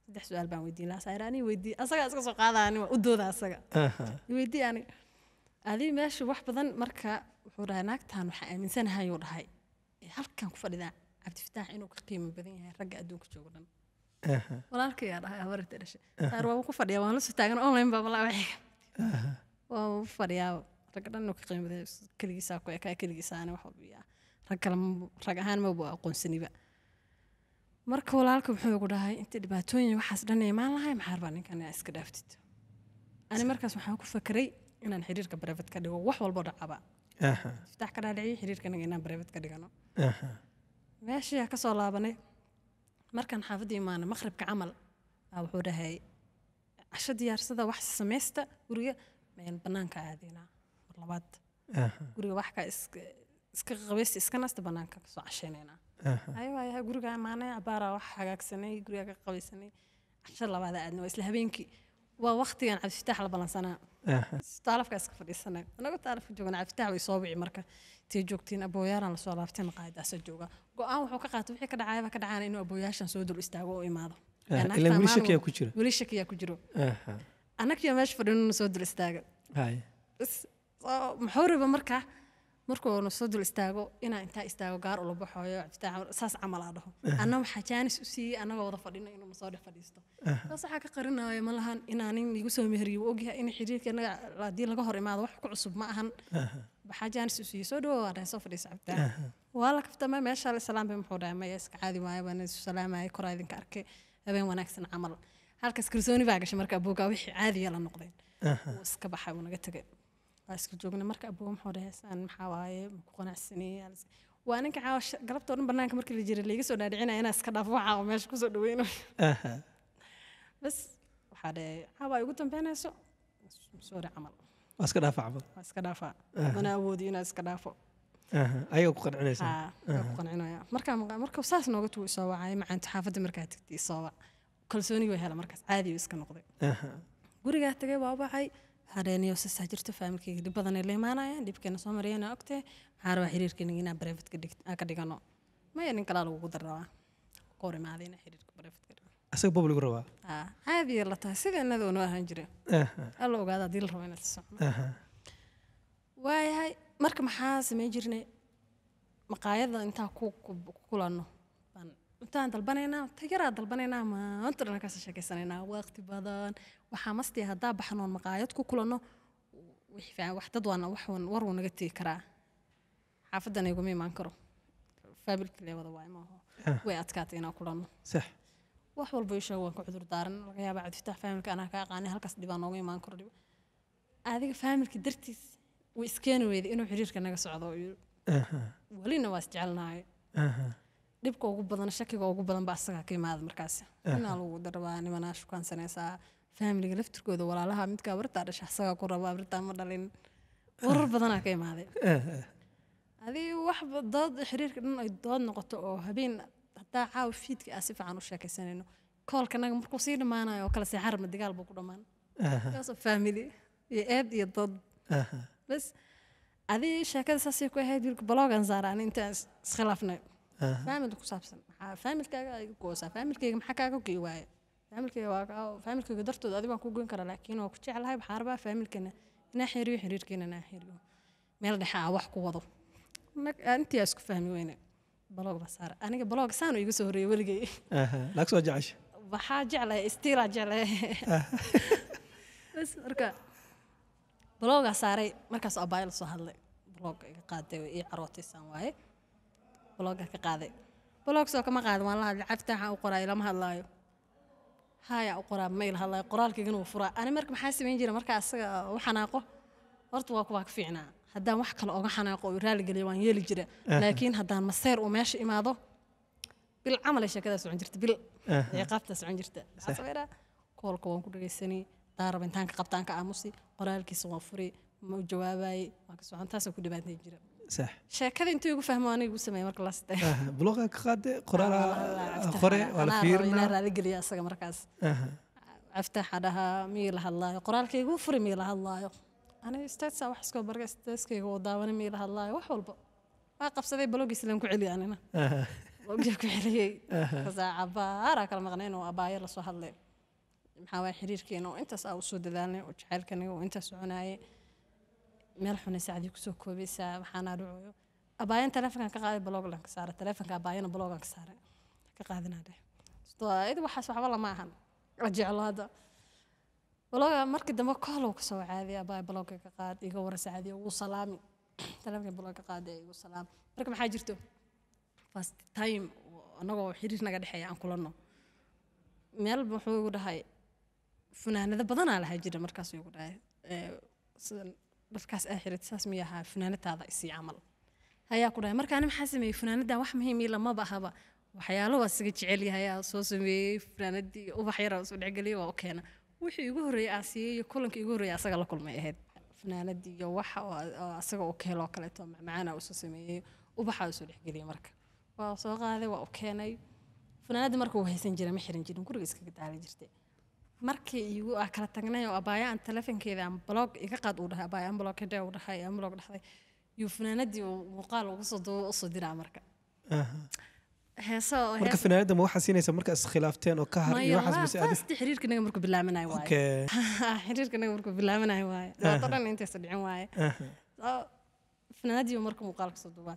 saddex su-aal baan weydiin lahaa saara weydii asaga iska soo qaadaani waa u dooda asaga weydii ani adii meesha wax badan marka wuxuu dhahay naagtan waxaan aaminsanahay uu dhahay halkan ku fadhidaa cabdifataax inuu ka qiimo badan yahay ragga adduunka jooga dhan walaalkayaa ah, dhahay habarta dhashay taar waa ku marka walaalka muxuu igu dhahay inta dhibaatooyin waxaas dhan imaan lahay maxaar baa ninkan iska dhaaftid ani markaas waxaan ku fakeray inaan xiriirka brevet ka dhigo wax walbo dhacaba iftaax ka dhaadhiciyo xiriirka inaan brevet ka dhigano meeshii kasoo laabanay markaan xaafadda imaana maqhribka camal wuxuu dhahay casho diyaarsada wax samaysta guriga banaanka aadinaa mar labaad guriga wax kaa iska qabaysta iska nasta banaanka kasoo cashaynayna hayo waayaha guriga imaanay abaara wax hagaagsanay guriga ka qabaysanay casho labaada aadna waa isla habeenkii waa waqtigan cabdifitaax la balansanaa taalafka iska fadhiisanay anagoo taalafka joogana cafitaha way soo wici marka tee joogtiin abooyaaraan lasoo laabteen qaadaasaa jooga go-aan wuxuu ka qaatay wixii ka baa ka dhacaana inuu abooyaashan soo dul istaago oo imaado weli shakiyaa ku jiro annagiyo meesha fadhinuna soo dul istaaga muxuu raba markaa markuu soo dul istaago inaa intaa istaago gaar ula baxooyo saas camal aa dhaho anna waxaa jaanis u siiyey annagoo wada fadhino inuu nasoo dhex fadhiisto taas waxaa ka qarinaayo ma lahan inaanin igu soo mehriyo ogyahay in xiriirka innaga haddii laga hor imaado wax ku cusub ma ahan waxaa jaanis u siiyey soo dhawo waa soo fadhiisa cabitaan waa la kaftama meesha la salaam bay muxuu dhahay maya iska caadi waayo baan isu salaamaya koraa idinka arkay habeen wanaagsan camal halkaas kalsooni baa gashay marka buugaa wixii caadiya la noqdeen wuu iska baxay wuu naga tegay waa iska joogna marka aboom hore heesaan maxaa maku qanacsaneye waa ninka caawa galabta oo dhan banaanka markii la jiray laiga soo dhaadhicinaya inaa iska dhaafo caawa meesha kusoo dhaweynayo bas waxaa dhee caawa ay ugu dambeynayso soori camal waa iska dhaafa camal waa iska dhaafa mana awoodi inaa iska dhaafo ayaga ku qancinaysaa ku qancinaya markaa marka saas nooga tuwi soo wacay macaantu xaafadda markaa tagtay soo wac kalsoonigii waa hela markaas caadi iska noqday gurigaa tagay waa wacay hareenyo hareeniyosasa jirto faamilkeyga dhib badan la imaanayaan dhibkeena soo mariyana ogtee maxaa rabaa xiriirkeena inaan brevet ah ka dhigano maya nin kalaa lagugu darrabaa kor imaada inaan xiriirka brevet ka asaga bob lagu rabaa caadiya la tahay sida inadoo ahaan jira alla ogaada haddii la rabo inaad socno waayahay marka maxaa samayn jirnay maqaayada intaa ku kulanno cuntaan dalbanaynaa tayaraa dalbanaynaa maanta dhan kaasa sheekeysanaynaa waqti badan waxaa mastia ah haddaa baxnoon maqaayad ku kulanno wax dad waana waxwan war naga tegi karaa xaafadan iguma imaan karo faabilkile waay maaho ah. way adkaatay inaan kulanno sax wax walba isheeg waan ka cudur daaran laga yaabaa cudurtaa faamilka anaa ka aqaanay halkaas dhibaa nooga imaan karo dhib adiga faamilka dartiis way iskeeni weyday inuu xiriirka naga socdo walina waa isjecelnaayo dhibka ugu badan shakiga ugu badan baa asagaa ka imaada markaasi inaa lagu darabaa nimanaa shukaansanaysaa faamiliga laftirkooda walaalaha midkaa bartaa dhasha asagaa ku rabaa bartaa ma dhalin warar badanaa ka imaaday adii wax dood xiriirka dhan ay dood noqoto oo habeen hataa caawa fiidka ah si fiican u sheekaysanayno koolka naga markuu sii dhammaanayo oo kale seexarma dagaal buu ku dhammaan kaasoo faamili iyo eed iyo dood bas adii sheekada saasay ku ahayd wiilka baloogan saara ani intaan iskhilaafnay أه. فاهم اللي كوسا بسم فاهم اللي كوسا فاهم اللي محكا كوكي واي فاهم اللي واقع فاهم اللي قدرت ادي ما كو جون كرا لكن وقت على هاي بحاربه فاهم اللي كنا ناحيري حرير كنا ناحيري ميل دحا واخ كو ودو انت اسكو فاهمي وين بلوغ بسار انا بلوغ سانو يغ سوري ولغي اها لاكس وجعش بحا جعل استيرا جعل بس ركا بلوغ ساري مركز ابايل سو هله بلوغ قاتي وي عروتي سان واي blogga ka qaaday blogsoo kama qaadan waan la hadlay caftaaxa u qoraa ilama hadlaayo haayaa u qoraa mail hadlaayo qoraalkaygana wuu furaa ani marka maxaa samayn jira marka asaga ah, u xanaaqo horta waa kuwaa ka fiicnaa haddaan wax kale oga xanaaqo oo raaligeliya waan yeeli jira laakiin haddaan maseer uu meesha imaado bil camal sheekadaa socon jirta bil ciqaabtaa socon jirta koolka waan ku dhagaysanay daaraba intaan ka qabtaan ka aamusi qoraalkiisa waan furi ma u jawaabayey waan kasoo antaasaan ku dhibaatayn jira sheekada intuu igu fahmo anigu sameeyay marka la bloga ka qaade qoraala qore wala fiirna raadi geliya asaga markaas aftaaxa dhaha mii la hadlaayo qoraalka igu furi mii la hadlaayo aniga istaadsa wax iskoo barga istaadskayga oo daawana mii la hadlaayo wax walba waa qabsaday blogiis laan ku celiya anina blogia ku celiyey kasaa cabaara kala maqnay inuu abaayo lasoo hadlay maxaa waaya xiriirkeena intaas aa usoo dadaalnay oo jacaylkaniga oo intaas soconaayay meel xunay saacdii kusoo koobaysaa waxaanaa dhacayo abaayan taleefonkan ka qaaday baloogan ka saara taleefonka abaayana baloogan ka saara ka qaadanaa dheh id waxaas waxba lama ahan ajeclo hadda balooga markii dambe koolow ka soo abaay balooga ka qaad iga waran saacdiya wuu salaami taleefonka balooga ka qaaday igu salaam marka maxaa jirto first time anagoo xiriir naga dhexeeya aan kulanno meel wuxuu igu dhahay funaanado badanaa lahaa jira markaasuu igu dhahay sidan dharkaas aa xirat saas miyuu funaanadaada isii camal ayaa ku dhahay markaani maxaa sameeyey funaanaddan wax muhiimii lamaba ahaba waxyaalo waa isaga jecelyahayaa soo sameeyey funaanadii ubax yara soo dhexgeliyey waa u keena wixii igu horreeyey aa siiyey kulankii igu horreeyey asaga la kulmay ahayd funaanadii iyo waxa asaga u keeloo kaleeto macmacaana usoo sameeyey ubaxaa usoo dhexgeliyey marka waa soo qaaday waa u keenay funaanaddii marka wuu haysan jira ma xiran jirin guriga iskaga daali jirtay markii igu ah kala tagnay oo abaaya aan taleefankeeda aan blog iga qaad uu dhahay abaaya blog hedee uu dhahay aan blog dhaxday iyo fanaanadii uu muuqaal ugu soo duuba u diraa marka heesaa marka ma waxaa siinaysa marka iskhilaafteen oo ka har xiriirka naga markuu bilaabanaayo xiriirka naga markuu bilaabanaayo waaye dhibaato dhan intaysa dhicin waaye fanaanadii marka muuqaal kasoo duuba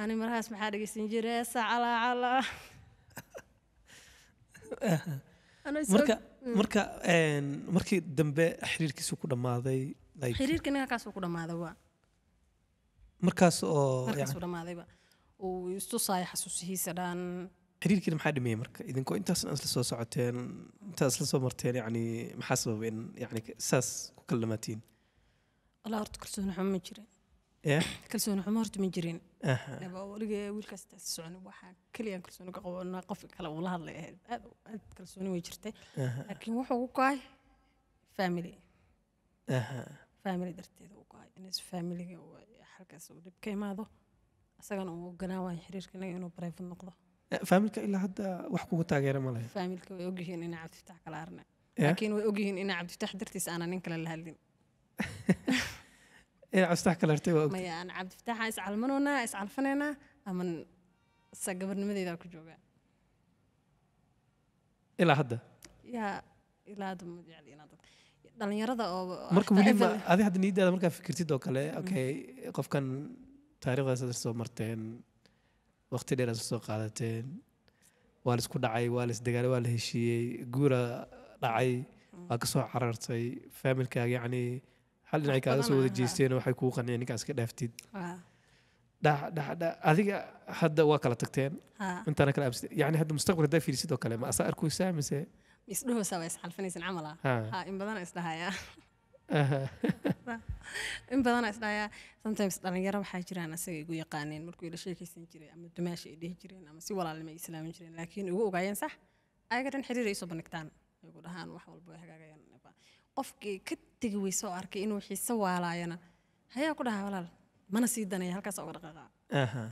ani markaas maxaa dhegeysan jiray saacalaa calaa Mm. marka markii dambe xiriirkiisu ku dhammaaday xiriirka ninka kaasuu ku dhammaaday waa markaas oo markaasuu dhammaadayba uu istusaaya xasuusihiisa dhan xiriirkiina maxaa dhameeyey marka idinkoo intaasna isla soo socoteen intaas isla soo marteen yacni maxaa sababa in yacni saas ku kala dhamaatiin allah horta kalsooni xumo ma jirin kalsooni xumo horta ma jirin weliga wiilkaas taasi socon waxaa keliyan kalsooni ka qabo qofka kale uu la hadlay ahayd aad aad kalsooni way jirtay laakiin wuxuu u go'ay family family darteeda u go'ay inays familiga halkaas uu dhib ka imaado isagana uu oganaa xiriirka inaga inuu private noqdo eh, faamilka ilaa hadda wax kugu taageera ma lahayd faamilka way ogyihiin inaa cabdifataax kala arna eh? laakiin way ogyihiin inaa cabdifataax dartiis aanan nin kale la hadlin inaad astax ka lartay waa maya aan cabdifataxaan iscalmanoonaa iscalfanaynaa aman sa gabarnimadeedaa ku joogaa ilaa hadda yaa ilaa hadda ma jecli inaad dhalinyarada oo marka weliba adi hadda niiddaada markaa fikirtid oo kale okay qofkan taariikhdaas aad soo marteen waqti dheer aad soo qaadateen waa la isku dhacay waa la isdagaalay waa la heshiiyey guura dhacay waa ka soo carartay faamilkaaga yacnii hal dhinac soo wada jeesteen waxay kuu qaneen ninkaas ka dhaaftid adiga hadda waa kala tagteen intaana kala absi yani hadda mustaqbal haddaa fiirisid oo kale ma asaa arkuysaa mise isdhahoosaa waa isxalfanaysan camala ha in badana isdhahayaa in badana isdhahayaa sometimes dhalinyaro waxaa jiraan asaga igu yaqaaneen markuu ila sheekaysan jiray ama dumaasha ay dhihi jireen ama si walaalnimo ay islaamin jireen laakiin igu ogaayeen sax ayaga dhan xiriir ay soo bandhigtaan ay ugu dhahaan wax walba hagaagayaan qofkii ka tegi weysoo arkay inuu xiise waalaayana hayaa ku dhahaa walaal mana sii danaya halkaas uga dhaqaaqa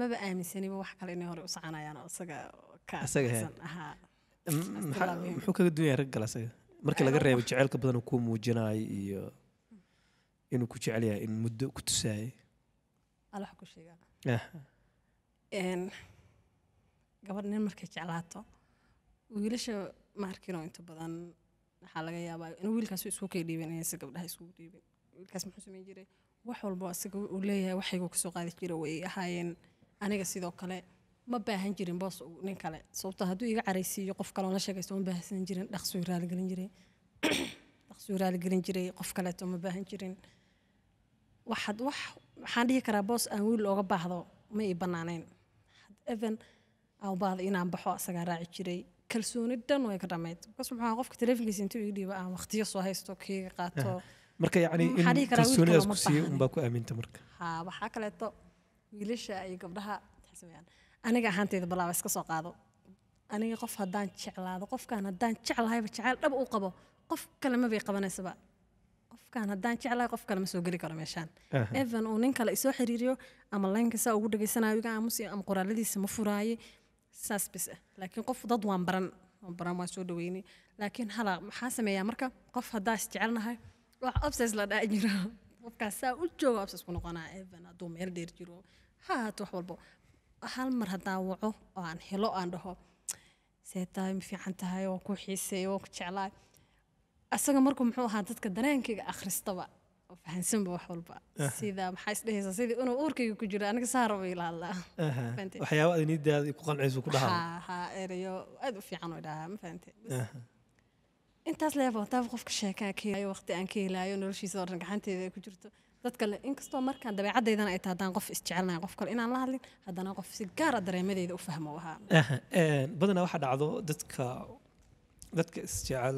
maba aaminsaniba wax kale inay hore u soconayaan oo isaga kamuxuu kaga dunyaya rag gala isaga markii laga reebo jaceylka badan uu kuu muujinayo iyo inuu ku jecel yahay in muddo ku tusaayay ku sheegaa gabadh nin markay jeclaato wiilasha ma arkinoo inta badan waxaa laga yaabaa in wiilkaas isku kay dhiibin inaysa gabdhaha iskugu dhiibin wiilkaas muxuu sameyn jiray wax walbo isaga uu leeyahay waxayguu kasoo qaadi jira way ahaayeen aniga sidoo kale ma baahan jirin boos nin kale sababto hadduu iga caraysiiyo qof kaleoo la sheegaysto ma baahsan jirin dhaqsuu raaligelin jiray dhaqsuu raaligelin jiray qof kaleeto ma baahan jirin waxaad wax waxaan dhihi karaa boos aan wiil ooga baahdo ma ii banaanayn had even aan baahdo inaan baxo asagaa raaci jiray kalsooni dhan way ka dhamayd markaas qofka teleefonkiisa intuu igu dhiiba aan waqtiyo soo haysto keyga qaato marka yacni ku aaminta marka ha waxaa kaleeto wiilasha iyo gabdhaha sameeyaan aniga ahaanteyda balaaba iska soo qaado aniga qof haddaan jeclaado qofkaan haddaan jeclahayba jacayl dhab u qabo qof kale ma bay qabanaysaba qofkaan haddaan jeclahay qof kale ma soo geli karo meeshaan evan uu nin kale isoo xiriiriyo ama laynka ugu dhegaysanayo iga aamusi ama qoraaladiisa ma furaaye saas bis ah laakiin qof dad waan baran waan baran waan soo dhaweynay laakiin hala maxaa sameeyaa marka qof haddaa isjecelnahay wax abses la dhaci jiro qofkaas saa u jooga abses ku noqonaa even hadduu meel dheer jiro ha wax walbo hal mar haddaan waco oo aan helo aan dhaho see ma fiican tahay waan ku xiiseeyo waan ku jeclaay asaga marku muxuu ahaa dadka dareenkayga akhristaba ah oo fahansanba wax walba sida maxaa isdhehaysaa sidii inuu uurkayga ku jiro aniga saa raba ilaalaa aad nidaada ku qancayso ku dhahaa ha erayo aad u fiican oo dhahaa ma fahante intaas leebo taaba qofka sheekaa ka helayo waqti aan ka helayo noloshiisa oo dhan gacanteeda ku jirto dad inkastoo markaan dabeecadeydana ay tahay qof isjecelnahay qof kale inaan la hadlin haddana qof si gaara ah dareemadeeda u fahmo ahaa badanaa waxaa dhacdo dadka dadka isjecel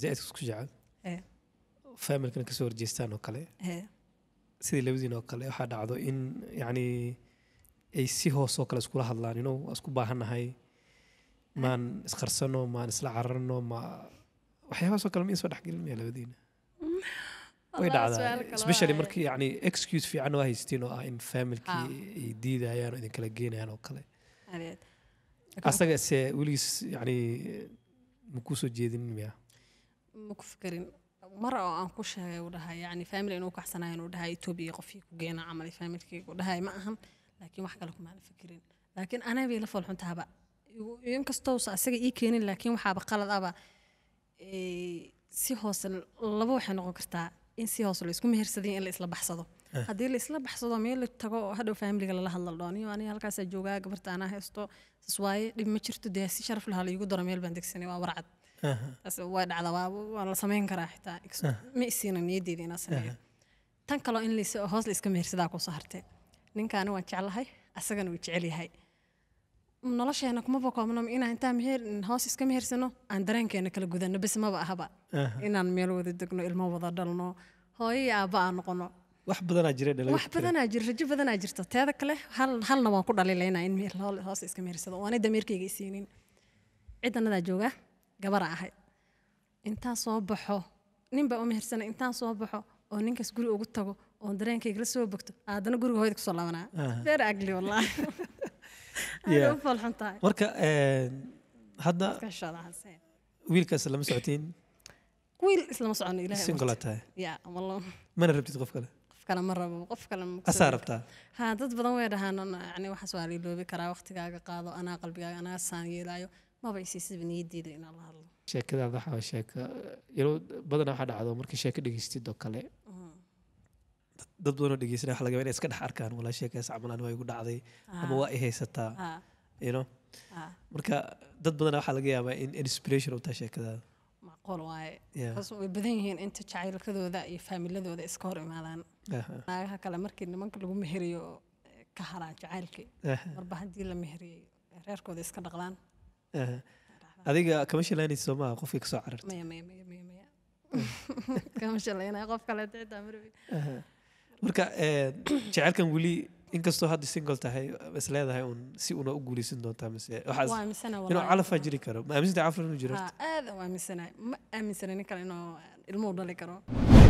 zaaidka isku jecel familkana kasoo horjeestaan oo kale sidii labadiin oo kale waxaa dhacdo in yani ay si hoosoo kale iskula hadlaan waa isku baahannahay maan isqarsano maan isla cararno ma waxyaabahaasoo kale ma in soo dhexgelin maya labadiina way dhacdaa especially markii yani excuse fiican oo haystiin oo ah in familkii ay diidayaan oo idin kala geenayaan oo kale asaga se weligiis yani ma kuu soo jeedin miya ma ku fikerin mar oo aan ku sheegay uu dhahay yani faamili inuu kaxsanayo inuu dhahay etoobiya qofkii ku geena camal faamilkeyga dhahay ma ahan laakiin wax kale kumaana fikirin laakiin anaa la foolxuntaaba inkastoosa asaga ii keenin laakiin waxaaba qalad si hoose laba waxay noqon kartaa in si hoose laisku mehersadayo in la baxsado eh. haddii la baxsado meel la tago hadhow faamiliga lala hadla dhoo niyo aniga halkaasaa joogaa gabarta anaa haysto sas dhib ma jirto dee sharaf lahaa laigu daro meel baan degsanay waa warcad waa dhacda waa la samayn karaa xitaa ma isiina niyadeyda inaa sameeyo tan kaloo in hoos la iska mehersadaa kusoo ninkaana waan jeclahay asagana uu jecel yahay nolosheena kuma bokoobno inaan intaa meher hoos iska mehersano aan dareenkeena kala gudano bes maba ahaba inaan meel wada degno ilmo wada dhalno hooyo iyo aabba noqono wax badanaa jira wax badanaa jira rajo badanaa jirto teeda kale hal halna waan ku dhalilaynaa in hoos iska mehersado waanay dameerkayga isiinin cid annadaa joogaa gabara ahayd intaan soo baxo ninbaa u mehersanay intaan soo baxo oo ninkaas guri ugu tago oo dareenkaygala soo bogto haddana guriga hooyada kusoo laabanaa beer agli wallaahi marka eh, hadda wiilkaas lama socotiin wiil islama socono ilahay mana rabtid qof kale qof kale ma rabo qof kale asaa rabtaa ha dad badan way dhahaan yani waxaas waa liiloobi karaa waqtigaaga qaado anaa qalbigaaga anaa saan yeelaayo maba isiisaba niyadiida inaan la hadlo sheekadaada waxaa sheeko yaro uh, badana waxaa dhacdo marka sheeko dhegeystid mm. oo kale dad badanoo dhegeysanaa waxa lagaba inay iska dhex arkaan walaa sheekaas camalan waa igu dhacday ah. ama waa i yno ah. ah. marka dad badana waxaa laga yaabaa in inspiration u tahay sheekadaada macquul waaye way badan yihiin inta jacaylkadooda iyo faamiladooda iska hor imaadaan uh-huh. naagaha kale markii nimanka lagu meheriyo eh, ka haraan jacaylkii uh-huh. marba haddii la meheriyo reerkooda iska dhaqdaan adiga kama shalaynay soo maaha qofkii kasoo carartay marka eh, jecelkan weli inkastoo hadda single tahay is leedahay un si una u guuleysan doontaa mise inuu calafaa jiri karo ma aaminsanta calaf inuu jiro aad aaminsanay ma aaminsana nin kale inuu eh, ilmuhu dhali karo